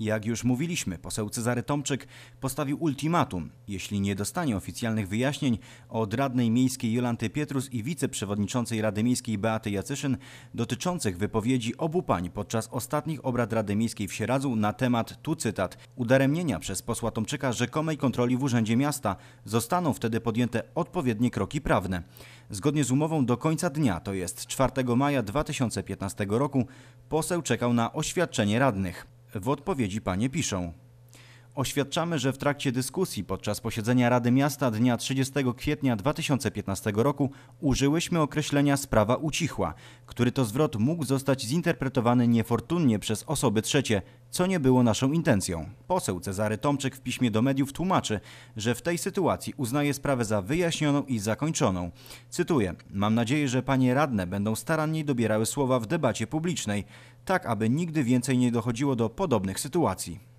Jak już mówiliśmy, poseł Cezary Tomczyk postawił ultimatum. Jeśli nie dostanie oficjalnych wyjaśnień od radnej miejskiej Jolanty Pietrus i wiceprzewodniczącej Rady Miejskiej Beaty Jacyszyn dotyczących wypowiedzi obu pań podczas ostatnich obrad Rady Miejskiej w Sieradzu na temat, tu cytat, udaremnienia przez posła Tomczyka rzekomej kontroli w Urzędzie Miasta, zostaną wtedy podjęte odpowiednie kroki prawne. Zgodnie z umową do końca dnia, to jest 4 maja 2015 roku, poseł czekał na oświadczenie radnych. W odpowiedzi panie piszą: Oświadczamy, że w trakcie dyskusji podczas posiedzenia Rady Miasta dnia 30 kwietnia 2015 roku użyłyśmy określenia sprawa ucichła, który to zwrot mógł zostać zinterpretowany niefortunnie przez osoby trzecie, co nie było naszą intencją. Poseł Cezary Tomczyk w piśmie do mediów tłumaczy, że w tej sytuacji uznaje sprawę za wyjaśnioną i zakończoną. Cytuję: Mam nadzieję, że panie radne będą starannie dobierały słowa w debacie publicznej, tak aby nigdy więcej nie dochodziło do podobnych sytuacji.